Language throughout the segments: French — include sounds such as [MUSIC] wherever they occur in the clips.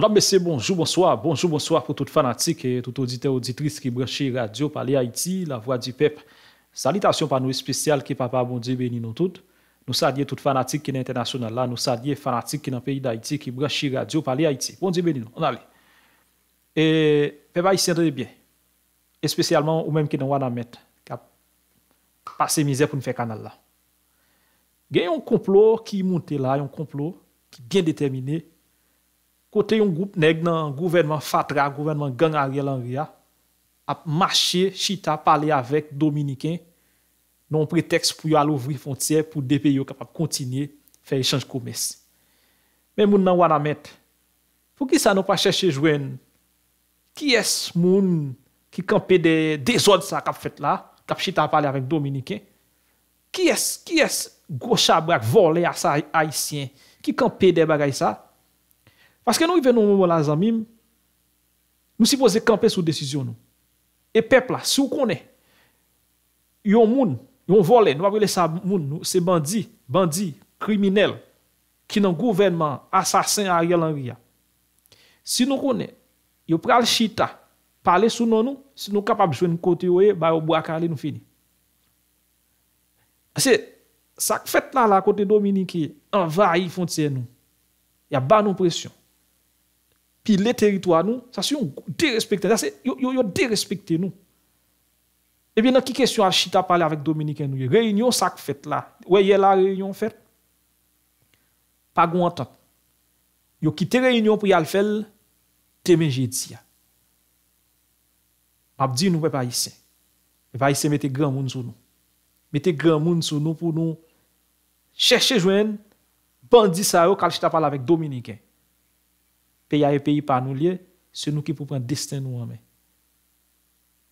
Madame Messe, bonjour, bonsoir, bonjour, bonsoir pou tout fanatik, tout auditeur, auditrice ki branche radio pa le Haiti, la voix du pep. Salitation pa nou espesyal ki papa, bon di, beni nou tout. Nou sa liye tout fanatik ki nan internasyonal la, nou sa liye fanatik ki nan peyi da Haiti ki branche radio pa le Haiti. Bon di, beni nou, on ale. E pepa yi sende de bien, espesyalman ou menm ki nan wana met, ki a pase mize pou nou fe kanal la. Gen yon komplot ki yi monte la, yon komplot ki gen determine. Kote yon goup neg nan gouvernman Fatra, gouvernman Gangaria Langria, ap mache Chita pale avek Dominiken, non pretext pou yo alouvri fonter, pou depye yo kapap kontinye, feye chanj koumes. Men moun nan wana met, pou ki sa nou pa cheshe jwen, ki es moun ki kampe de desod sa kap fet la, kap Chita pale avek Dominiken, ki es gochabrak vole a sa Haitien, ki kampe de bagay sa? Paske nou i ven nou moun moun la zamim, nou si voze kampe sou desisyon nou. E pepla, sou konen, yon moun, yon vole, nou aprele sa moun, se bandi, bandi, kriminel, ki nan gouverman, asasen a riyalan riyan. Si nou konen, yon pral chita, pale sou nan nou, si nou kapabjwen nou kote yo e, ba yo bo akale nou fini. Ase, sak fet la la kote Dominiki, anva yi fontise nou, ya ban nou presyon. pi le teritwa nou, sa si yon de-respecte, yon de-respecte nou. E bin nan ki kesyon al chita pale avèk Dominikè nou, yon reynyon sak fèt la, wè yè la reynyon fèt, pa goun atot, yon ki te reynyon pou yal fèt, te menje diya. Babdi nou wè pa isè. E pa isè metè gran moun sou nou. Metè gran moun sou nou pou nou chèche jwen bandi sa yo kal chita pale avèk Dominikè nou. pe ya e peyi pa nou liye, se nou ki pou pren desten nou wame.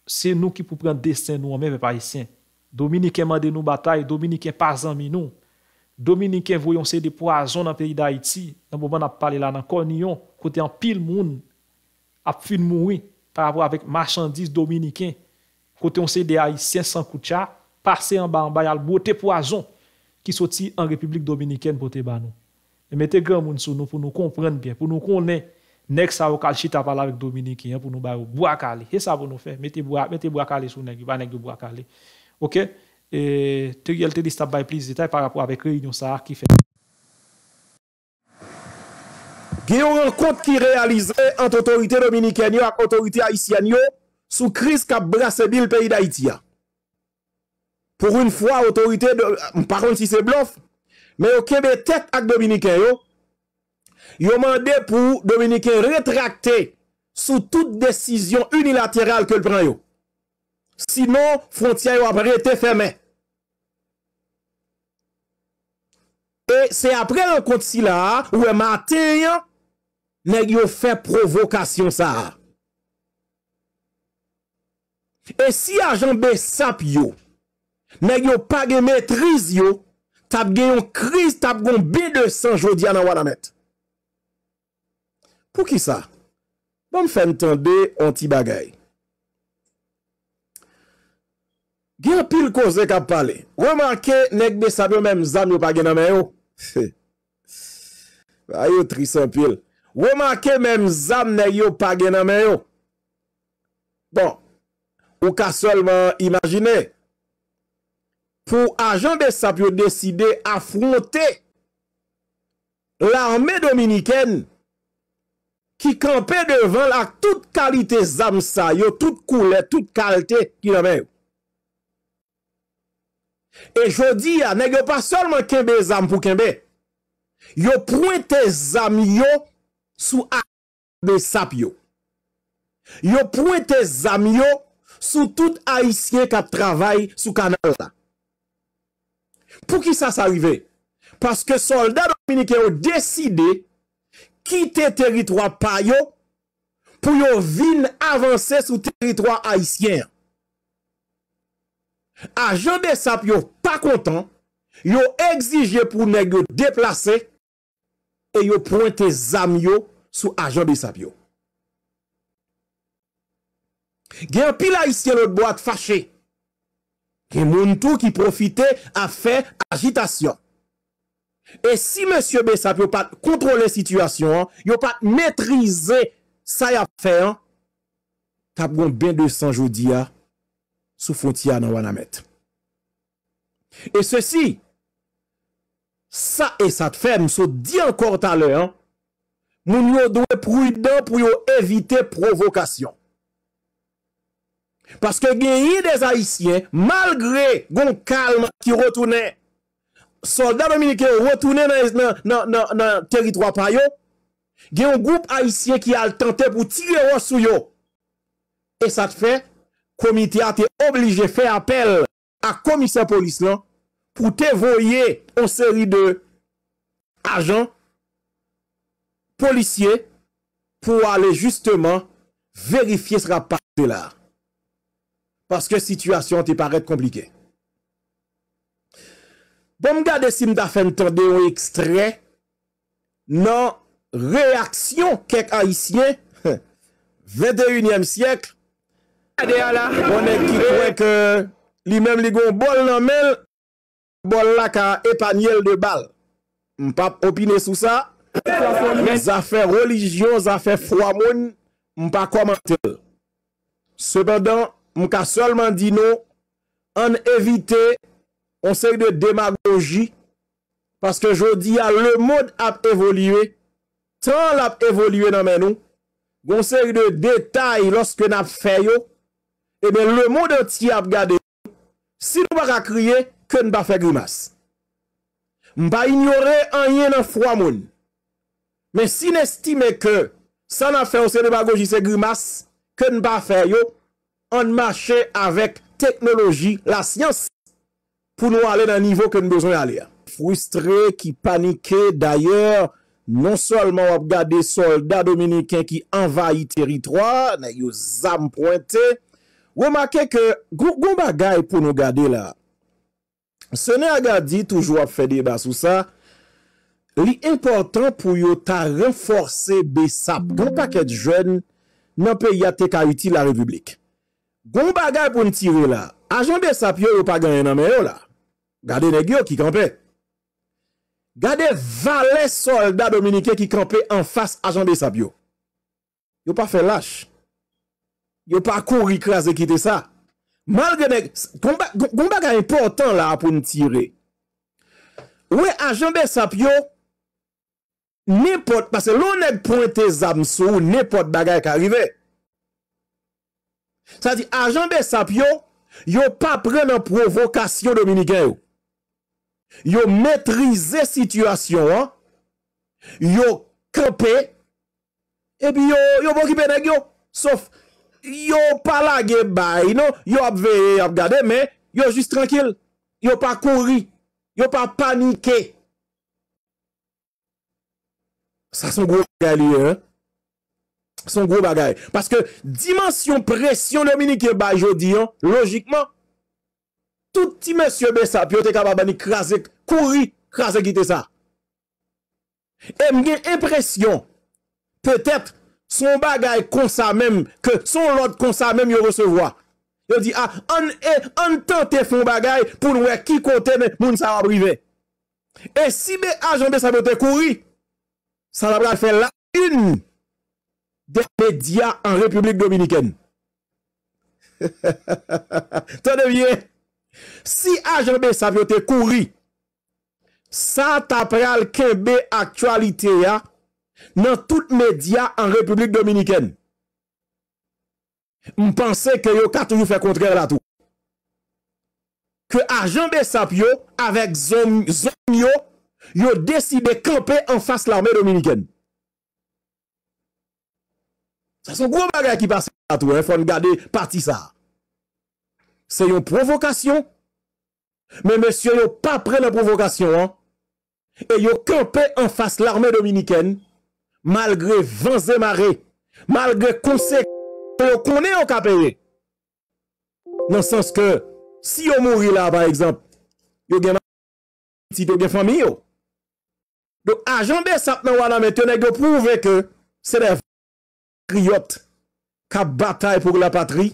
Se nou ki pou pren desten nou wame, ve pa isen. Dominiken mande nou batay, Dominiken pazan mi nou. Dominiken voyon se de pou azon nan peyi da Haiti, nan bo ban ap pale la nan konyon, kote an pil moun, ap fil moui, par avou avèk marchandis Dominiken, kote on se de Haitien san koutcha, pase an ba an bayal, bote pou azon, ki soti an republik Dominiken bote ba nou. E mette gran moun sou nou pou nou komprenn bien, Nèk sa ou kal chita pala wèk Dominikè yon pou nou bayou. Bou akali. He sa pou nou fè. Mète bou akali sou nèk. Ba nèk diou bou akali. Ok. E, te yelte li stabay pliz detay parapou wèk reynyon sa akifè. Gè ou yon kont ki realizè ant otorite Dominikè yon ak otorite Haitian yon sou kriz ka brasebil peyi d'Haitia. Pou yon fwa otorite, mparon si se blof, mè yon kebe tet ak Dominikè yon Yo mande pou Dominike retrakte sou tout desisyon unilateral ke l pren yo. Sinon, fontya yo apre ete feme. E se apre an konti la, ou e mate, ne yo fe provokasyon sa. E si ajanbe sap yo, ne yo pa gen metrizi yo, tab gen yon kriz tab gon bide san jodi an an wananet. Fou ki sa? Bon m fèm tèm dè an ti bagay. Gè an pil ko zè kap pale. Wè man ke nek de sap yo mèm zan yo pagè nan mè yo? Ayo tri san pil. Wè man ke mèm zan nè yo pagè nan mè yo? Bon. Ou ka sol man imagine. Fou ajan de sap yo deside afronte l'armè dominikèn Ki kampe devan lak tout kalite zam sa. Yo tout koule, tout kalite ki dame yo. E jodi ya, neg yo pa solman kembe zam pou kembe. Yo pou ete zam yo sou akbe sap yo. Yo pou ete zam yo sou tout aisyen ka travay sou kanal ta. Pou ki sa sa rive? Paske soldat dominike yo deside... ki te teritwa pa yo pou yo vin avanse sou teritwa haisyen. Aje de sap yo pa kontan, yo egzije pou neg yo deplase e yo pwente zam yo sou aje de sap yo. Gen pil haisyen lout bo ak fache, gen moun tou ki profite a fe agitasyon. E si Monsie Bessap yo pat kontrole sitwasyon, yo pat metrize sa ya fè an, tap gon ben 200 jodi an, sou foti an an wan amet. E se si, sa e sa fè an, msou di an kor talè an, nou nou doè prouden pou yo evite provokasyon. Paske gen yi de zayisyen, malgre gon kalm ki rotounè, Soldat Dominike ou wetounen nan teritro apay yo, gen yon goup aisyen ki al tenten pou tire ou sou yo. E sa te fe, komite a te oblige fe apel a komisyen polis lan pou te voye an seri de ajan, polisye, pou ale justeman verifiye sra part de la. Paske situasyon te paret komplikey. Bon m gade si m da fèm tèr de ou ekstrè, nan reaksyon kek a isyè, 21è syèkl, m bonèk ki kwek li mèm ligon bol nan mel, bol la ka epanyele de bal. M pa opinè sou sa, zafè religyon, zafè fwa moun, m pa komante. Seben dan, m ka solman di nou, an evite... On sèk de demagogi. Paske jodi ya le eh moun ap evolye. Tan l ap evolye nan men nou. Gon sèk de detay loske nap fè yo. Ebe le moun de ti ap gade. Si nou bak akriye, kè n'ba fè grimas. Mba ignorè an yè nan fwa moun. Men si n'estime ke sa n'ap fè on sèk de demagogi se grimas. Kè n'ba fè yo. An mâche avèk teknologi la syans. pou nou ale nan nivou ke nou bezwen ale. Fristre, ki panike, d'ayor, non solman wap gade solda dominiken ki envayi teritroi, nan yon zam pointe, wou maken ke goun bagay pou nou gade la, se ne agadi toujou ap fede basou sa, li importan pou yon ta renforse be sap, goun pa ket jwen, nan pe yate ka uti la republik. Goun bagay pou nou tire la, ajan de sap yo wap agan yon name yo la, Gade negyo ki kampe. Gade vale soldat dominike ki kampe an fas ajanbe sapyo. Yo pa fe lache. Yo pa kou riklase kite sa. Mal genek, gomba ga importan la pou n tiré. We ajanbe sapyo, ne pot, pase lo neg prete zamsou, ne pot bagay ka rive. Sa di ajanbe sapyo, yo pa pren an provokasyon dominike yo. Yo maitrize situasyon an Yo krepe E bi yo, yo bokipe neg yo Sof, yo palage bay nan Yo apve, apgade men Yo jist trankel Yo pa kouri Yo pa panike Sa son gro bagay li an Son gro bagay Paske dimansyon presyon de mini ke bay Yo di an, logikman Touti mè syo bè sa piote kababani krasè kouri krasè gite sa. E mwen gen impresyon, pètèp son bagay kon sa mèm, ke son lot kon sa mèm yo resevoa. Yo di a, ah, an e, te te fon bagay pou nouè e ki kote mè moun sa wabrive. E si bè ajan bè sa piote kouri, sa labra fè la un dè pedia an Republik Dominikèn. To de vye, Si Arjen B. Sapyo te kouri, sa tapre al kembe aktualite ya nan tout medya an Republik Dominiken. Mpense ke yo katou yon fe kontrere la tou. Ke Arjen B. Sapyo avek zon yon, yon desi de kempe an fas l'Armen Dominiken. Sa son koum agay ki pase la tou, eh, fwa m gade pati sa a. Se yon provokasyon. Men mèsyon yon pa pre la provokasyon an. E yon kepe en fasse l'armè dominikèn. Malgré vanzè marè. Malgré konsek. Pè lo konè an kapeye. Nan sens ke si yon mouri la par exemple. Yon genman. Si te genfamiyo. Do ajande sap nan wana men teney de prouve ke. Se de vansè. Kriyot. Ka batay pou la patri.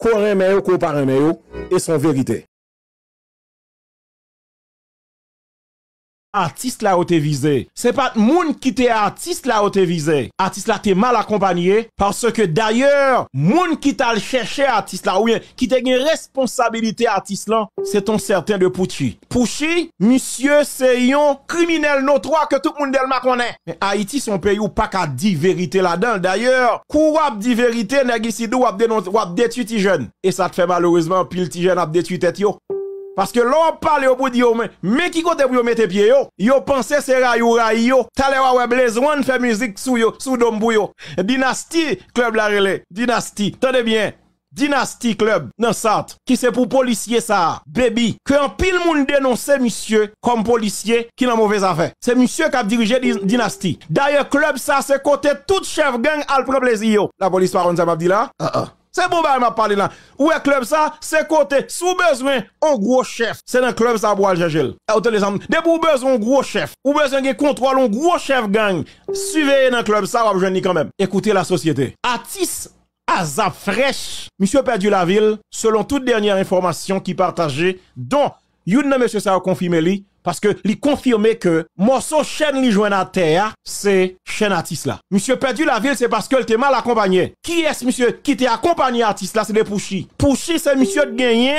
Kwa reme ou kwa parame ou, e son verite. artiste là où t'es visé. C'est pas monde qui t'es artiste là où t'es visé. Artiste là t'es mal accompagné parce que d'ailleurs, monde qui t'a cherché artiste là ou bien qui t'a une responsabilité artiste là, c'est ton certain de Pouchi. Pouchi, monsieur c'est un criminel notoire que tout le monde m'a connaît. Mais Haïti c'est un pays où pas qu'à dire vérité là-dedans. D'ailleurs, quoi dit vérité, n'a ou wap détruit jeunes, Et ça te fait malheureusement pile jeune a détruit tête yo. Parce que l'on parle au bout de mais, qui côté pour mettre pied yo? Yo pense c'est rayou rayo. Tale wa besoin de fait musique sous yo, sous dombou yo. Dynasty club la rele. Dynasty, tenez bien. Dynastie Club dans ça. qui c'est pour policier ça, baby, que en pile monde dénonce monsieur comme policier qui n'a mauvaise affaire. C'est monsieur qui a dirigé Dynastie. D'ailleurs, club ça, c'est côté tout chef gang al prend La police par contre, ça m'a dit là. Uh -uh. C'est bon, bah, m'a parlé là. Où est club ça? C'est côté. Sous besoin, un gros chef. C'est dans club ça, eh, pour aller Autant les amis. Dès vous besoin, un gros chef. Ou besoin de contrôle, un gros chef gang. Suivez dans club ça, vous joindre quand même. Écoutez la société. Atis Azap fraîche. Monsieur perdu la ville, selon toute dernière information qui partagée, dont, Youn, monsieur ça a confirmé lui, parce que lui confirmer que morceau chaîne li joint à terre, c'est chaîne artiste là. Monsieur perdu la ville, c'est parce que était mal accompagné. Qui est-ce monsieur qui t'a accompagné artiste là, c'est le Pouchi. Pouchi c'est monsieur de gagner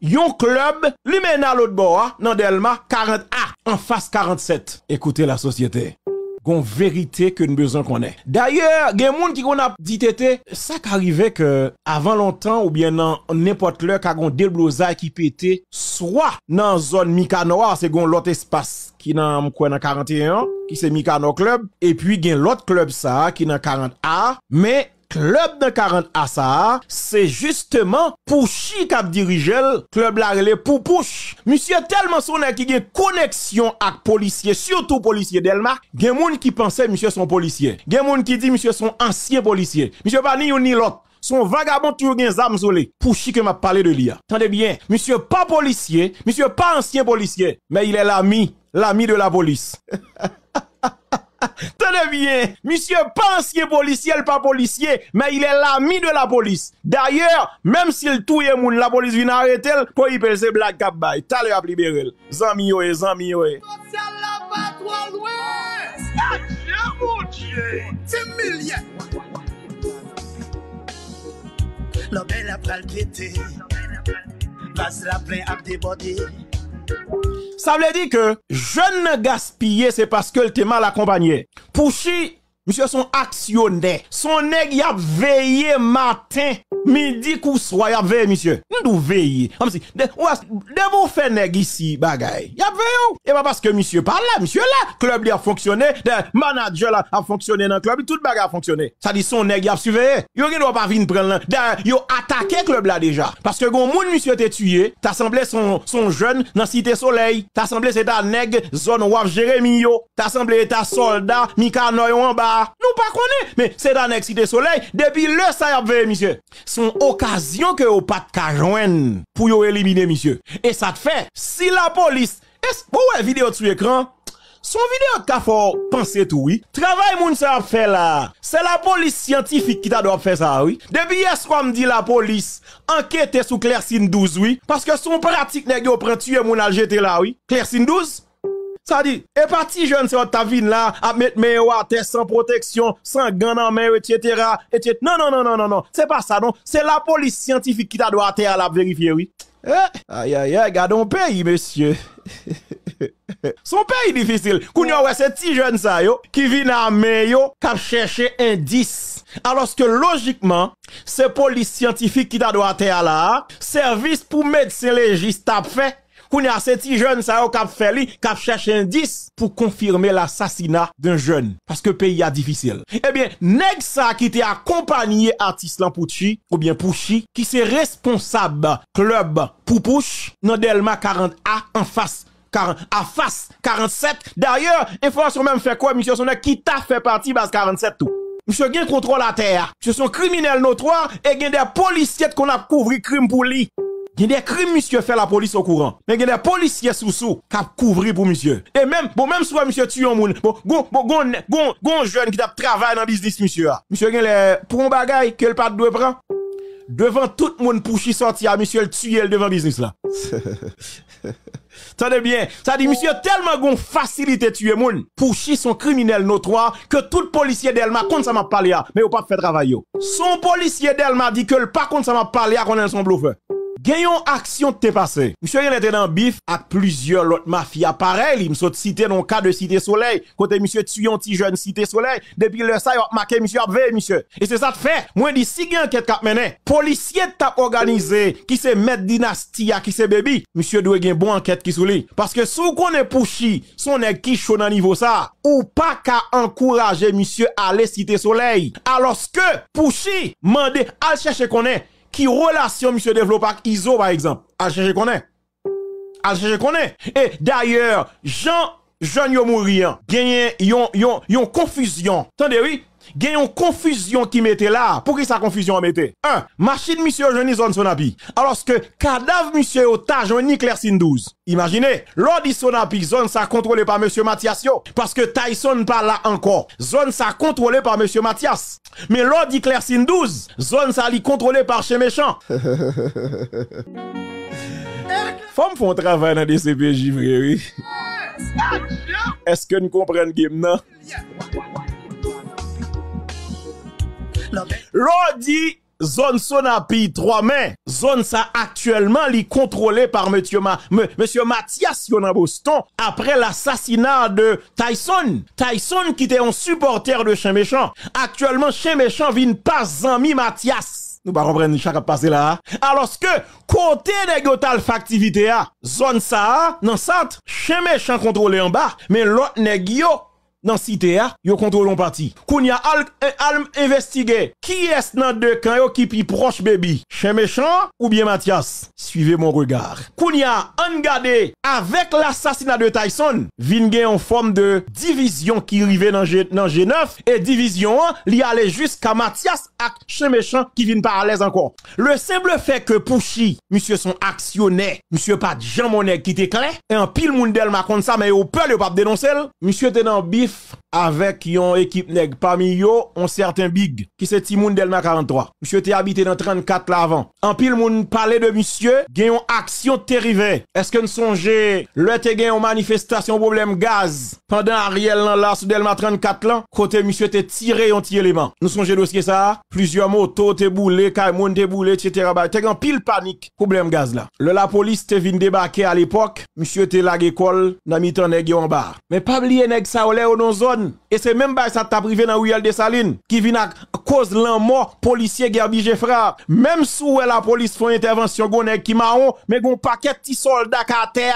yon club lui mène à l'autre bord hein, dans 40A en face 47. Écoutez la société gon vérité que nous besoin qu'on ait. D'ailleurs, il y a des gens qui ont dit tété, ça qu'arrivait arrivait que avant longtemps ou bien dans n'importe l'heure qu'a gon déblosa qui pétait soit dans zone Mikanoa, c'est gon l'autre espace qui dans dans 41 qui c'est Mikano Club et puis il y a l'autre club ça qui dans 40A mais club de 40 à c'est justement Pouchi cap le club la Les pour Pouch. Monsieur tellement qu'il qui a connexion avec policier, surtout policier d'Elma. gen qui pensait monsieur son policier. Gen monde qui dit monsieur son ancien policier. Monsieur pas ni ni l'autre son vagabond toujours gen zam solé m'a parlé de l'IA. Hein. Tendez bien, monsieur pas policier, monsieur pas ancien policier, mais il est l'ami, l'ami de la police. [LAUGHS] Tenez bien, monsieur pensier policier, pas policier, mais il est l'ami de la police. D'ailleurs, même s'il touille moun, la police vient arrêter, pour y peut se blague cap bay. T'as le libéré. Zami yoé, zami yoé. L'homme la pral pété, passe la plaine à déborder. Ça veut dire que Je ne gaspillais c'est parce que le mal accompagné. Pouchi, Monsieur son actionnaire. Son nèg y a veillé matin, midi kou soir y a veillé monsieur. Nous veillé. Comme si de, vous fait nèg ici bagay. Y a veillé. Et eh pas ben, parce que monsieur parle là, monsieur là, club a fonctionné, Le manager là a fonctionné dans club, tout bagay a fonctionné. Ça dit son nèg y a surveillé. Yo ne doit pas venir prendre là. Yo attaqué club là déjà parce que gon monsieur t'es tué, t'as semblé son son jeune dans cité soleil, t'as semblé c'est ta nèg zone waf Jérémy yo, t'as semblé ta soldat Mika Noyon en bas nous pas mais c'est dans l'excité soleil, depuis le ça y a fait, monsieur. Son occasion que au pas de joindre pour éliminer, monsieur. Et ça te fait, si la police, est-ce que vidéo sur écran, son vidéo qu'a fort penser tout oui. Travail mon ça fait là. C'est la police scientifique qui t'a doit faire ça oui. Depuis hier soir me dit la police enquêter sous Claircine 12 oui parce que son pratique n'est pas prend tuer mon là oui. Clercine 12 ça dit, et parti jeune, c'est ta ville là, à mettre mes terre sans protection, sans gants en main, etc., etc. Non, non, non, non, non, non. C'est pas ça, non. C'est la police scientifique qui t'a doit à à la vérifier, oui. Eh, aïe, aïe, aïe, gardons pays, monsieur. [LAUGHS] Son pays difficile. Kounyo, ouais, c'est petit jeune ça, yo, qui vient à main, yo, cap chercher indice. Alors que logiquement, c'est police scientifique qui t'a doit à terre là, service pour médecin légiste à fait qu'on a ces jeunes ça au cap fait cherche indice pour confirmer l'assassinat d'un jeune parce que pays a difficile Eh bien nèg ça qui était accompagné artiste lan Pouchi ou bien Pouchi qui c'est responsable club Poupouche dans Delma 40A en face 40, à face 47 d'ailleurs information même fait quoi monsieur Sonne, qui t'a fait partie base 47 tout Monsieur gain contrôle la terre. Ce sont criminels notoires et gain des policiers qu'on a couvert crime pour lui. Il y a des crimes, monsieur, fait la police au courant. Mais il y a des policiers sous sous qui couvert pour monsieur. Et même, bon, même si monsieur tue un monde, bon, bon, bon, bon, jeune qui travaille dans le business, monsieur. Monsieur, il a pour un bagaille, que le pas de prendre devant tout le monde pour sortir monsieur le tuer devant business là. [LAUGHS] Tenez bien, ça dit monsieur tellement gon facilité tuer monde pour son criminel notoire que tout policier d'Elma compte ça m'a parlé mais ou pas fait travail Son policier d'Elma dit que le pas compte ça m'a parlé qu'on est son bluffeur. gen yon aksyon te pase msye yon ete nan bif at plizye lot mafya parel, yon msote cite non ka de site soley kote msye tuyon ti joun site soley depi le sa yon maken msye apve msye, e se sa te fe, mwen di si gen anket kap mene, polisye tap organize ki se met dinastiya ki se bebi msye dwe gen bon anket ki souli paske sou konen pou chi sonen ki chonan nivo sa ou pa ka ankoraje msye ale site soley aloske pou chi mande al cheshe konen qui relation monsieur développe avec ISO par exemple à je connais. à je connais. et d'ailleurs Jean Jean yo mourien gagne yon yon confusion tendez oui genyon konfuzyon ki mette la, pou ki sa konfuzyon a mette? 1. Mâchin msie o jeni zon son api, alòs ke, kadaf msie o tajon ni kler sin 12. Imaginè, lò di son api zon sa kontrole pa msie Matias yo, paske Tyson pa la ankon, zon sa kontrole pa msie Matias. Me lò di kler sin 12, zon sa li kontrole pa chè mechans. [LAUGHS] Fòm fòm travè nan de CPJ vrewi. Eske nou komprenn gèm nan? 1, 2, Lodi, zone Sonapi, 3 mai zone ça actuellement li contrôlé par M Mathias Yonaboston après l'assassinat de Tyson. Tyson qui était un supporter de Chien Méchant. Actuellement, Chien Méchant vient pas ami Mathias. Nous pas comprenons chaque passé là. Alors que, côté Gotal factivité, zone ça, dans centre, chien méchant contrôlé en bas, mais l'autre négio nan site a, yo kontrolon pati. Kounia alm eh, investige ki es nan de kan yo ki pi proche bebi. Chemechan ou bien Mathias? Suive mon regard. Kounia an gade avek l'assasina de Tyson, vine gen an form de divizyon ki rive nan G9, e divizyon an li ale jiska Mathias ak Chemechan ki vine paralèz an kon. Le seble fè ke Pouchi, msye son aksyonè, msye pat Jean Monnet ki te kle, en pil moun del makon sa me yo pel yo pap denonsel, msye tenan bi avec yon équipe nèg parmi eux un certain big qui c'est Timoun Delma 43 monsieur était habité dans 34 là avant en pile moun parlait de monsieur gagne action terrible est-ce que nous songez le te gagne manifestation problème gaz pendant Ariel là sous Delma 34 là côté monsieur était tiré un petit élément nous songez dossier ça plusieurs motos te boulé caïmoun te boulé etc. bah te pile panique problème gaz là le la police te vinn débarquer à l'époque monsieur était la école dans nèg en bas mais pas oublier nèg ça dans zone et c'est même pas ça t'a privé dans Riel de Saline qui vient à cause l'un mort policier Gerbi Jeffra même sous la police font intervention gon qui marron mais gon paquet petit soldat à terre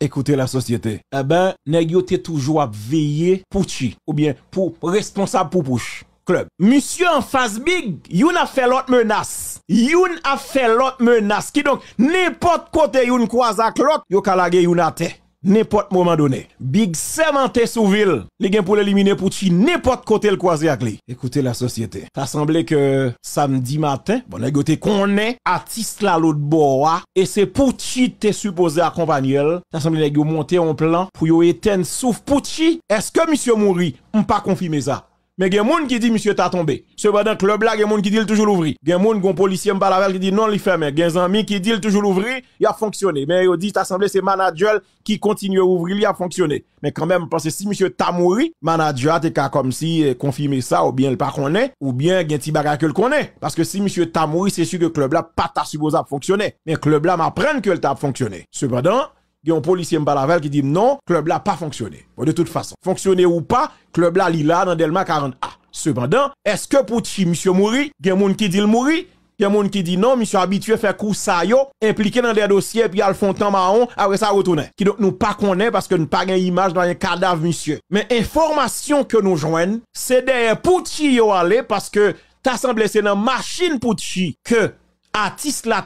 écoutez la société eh ben nèg yo toujours à veiller pour tu ou bien pour responsable pour push Club. Monsieur en face big, you a fait l'autre menace. Youn a fait l'autre menace. Qui donc, n'importe côté youn croise à l'autre, yo kalage a n'importe moment donné. Big sous ville. les gens pour l'éliminer pour pas n'importe côté le croisé avec lui. Écoutez la société. Ça semblait que samedi matin, bon, a qu'on est, artiste là l'autre bois, hein, et c'est pour qui t'es supposé accompagner. Ça semblait que monter un plan pour éteindre souffle pour Est-ce que monsieur Mouri, on pas confirmé ça? Mais il y a un qui dit « monsieur, t'as tombé. Cependant, club là, il y a des gens qui disent, toujours l'ouvrir. Il y a des gens, qui policier, qui dit, non, il ferme. Il y a des amis qui disent, toujours l'ouvrir, il a fonctionné. Mais il dit t'as semblé c'est manager qui continue à ouvrir, il a fonctionné. Mais quand même, parce que si monsieur t'a mouru, manager, t'es comme si, eh, confirmer ça, ou bien le pas est ou bien, il y a un petit bagage que le connaît. Parce que si monsieur t'a mouru, c'est sûr que le club là, pas t'a supposé fonctionner. Mais le club là, m'apprend que le t'a fonctionné. Cependant, il y a un policier m'balaval qui dit non, club là pas fonctionné. Bon, de toute façon, fonctionné ou pas, club là il là dans Delma 40A. Ah, cependant, est-ce que pour monsieur mouri, il y a monde qui dit le mouri, y a monde qui dit non, monsieur habitué faire coup ça yo, impliqué dans des dossiers puis le font temps marron, après ah ça retourne. Qui donc nous pas connaît parce que nous pas une image dans les cadavre monsieur. Mais information que nous joignent, c'est derrière Pucci aller parce que t'as semblé c'est dans machine Pucci, que artiste la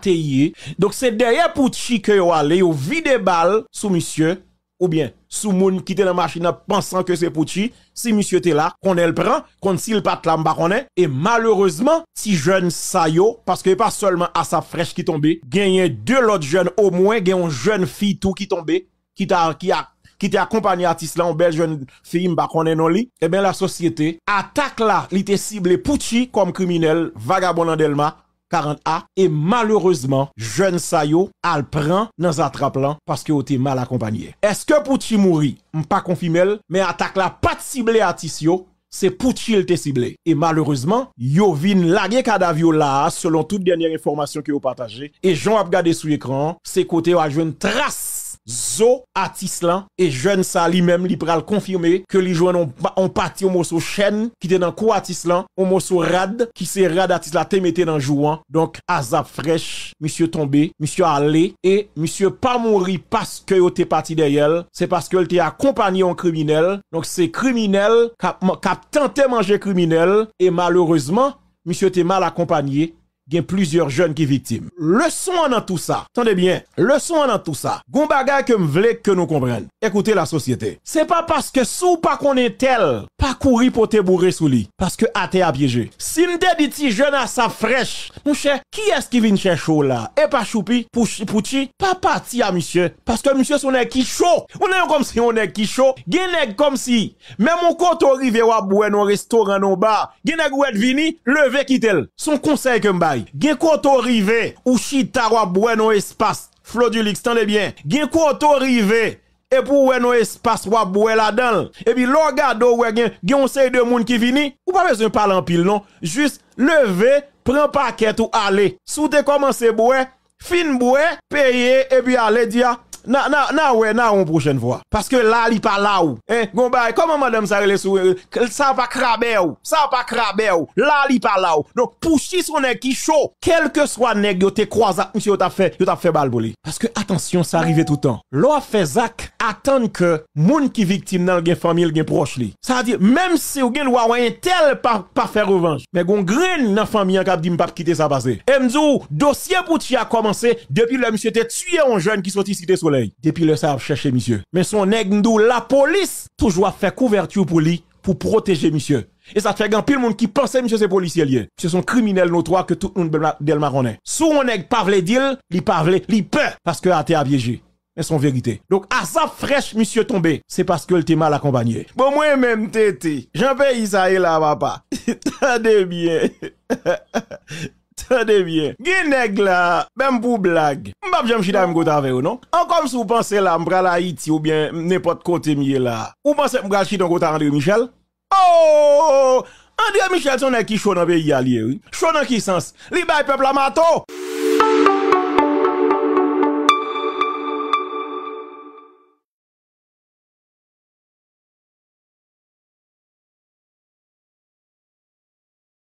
Donc c'est derrière pour que yo aller, yo vide balle sous monsieur ou bien sous moun qui était dans machine pensant que c'est pour si monsieur était là, qu'on elle prend, qu'on s'il pas là m'pa et malheureusement, si jeune Sayo, parce que pas seulement à sa fraîche qui tombé, gagné deux autres jeunes au moins, gagné une jeune fille tout qui tombé, qui t'a qui a qui accompagné là, une belle jeune fille, m'ba connaît non li, eh bien la société attaque là, était ciblé Pucci comme criminel, vagabond Delma, et malheureusement, jeune Sayo, al prend dans attrapant parce que était mal accompagné. Est-ce que pour suis pas confirmé, mais attaque la pas ciblée à Tissio, c'est pour qu'il ciblé. Et malheureusement, Yovin lagué lagé cadavre là, selon toute dernière information que vous partagez. Et Jean a regardé sous l'écran, c'est côté a une trace Zo Atislan et jeune ça lui-même li pral confirmer que les joueurs Ont parti au morceau chaîne qui était dans quoi Atislan au morceau Rad qui c'est Rad Atislan te dans jouant donc Azap fraîche monsieur tombé monsieur allé et monsieur pas mouri parce que était parti derrière c'est parce que était accompagné en criminel donc c'est criminel qui a tenté manger criminel et malheureusement monsieur était mal accompagné il y a plusieurs jeunes qui victimes. Leçon dans tout ça. Attendez bien. Leçon dans tout ça. Gon bagay que m'vle que nous comprenne. Écoutez la société. C'est pas parce que sous pas qu'on est tel, pas courir pour te bourrer sous lit Parce que à a piégé. Si t'es dit ti jeune à sa fraîche, mon cher, qui est-ce qui vient chercher chaud là? Et eh, pas choupi, pour pouchi, pas parti à monsieur. Parce que monsieur son est qui chaud. On est comme si on est qui chaud. Gen comme si. Même on compte au rivière ou à un restaurant, non bar. Gen est vini, levé tel. Son conseil que m'ba quand koto rive, ou chita wa wè no espace. Flo du Lix, es bien. Gen koto rive, et pour ouais nos espace ou là-dedans et puis l'orgado ouais gen gen de moun ki vini ou pas besoin parler en pile non juste lever pren paquet ou aller Sou te commencer boué, fin boué, payer et puis aller dire non, non, non, ouais, non, on prochaine fois. Parce que là, il pas là où. Hein, comment madame ça relève sur, euh, ça va craber, ou, ça pas crabé ou, là, il pas là où. Donc, poussi son nez qui chaud, quel que soit nez, yo te croisé, monsieur, t'as t'a fait, yo t'a fait balboli. Parce que, attention, ça arrive tout le temps. L'on fait zac, attend que, moun qui victime dans le famille, le proche li. Ça veut dire, même si ou gen loi, un tel pas, pas faire revanche. Mais gon grain dans famille, en cap dit m'pap quitter ça passer. Et m'dou, dossier pour t'y a commencé, depuis le monsieur t'es tué un jeune qui sorti cité sur depuis le ça chercher cherché monsieur. Mais son nègre la police toujours fait couverture pour lui pour protéger monsieur. Et ça fait grand pile monde qui pensait monsieur c'est policier lié. Ce sont criminels notoires que tout le monde d'Elma connaît. Sous on nèg pas vle dire, li pas vle, li peur parce que a été et Mais son vérité. Donc, à sa fraîche, monsieur tombé, c'est parce que le t'es mal accompagné. Bon, moi, même, tété, j'en paye ça et là, papa. [LAUGHS] de bien. [LAUGHS] Très bien. Gineg là, même ben, pour blague. M'bap j'aime chida m'gota avec ou non? En comme si vous pensez là, m'bral Haïti ou bien n'importe côté m'yé là. Ou pensez m'bral chida m'gota André Michel? Oh! André Michel, son est qui chaud dans le pays lié, oui. Chou dans qui sens? Li bay peuple amato!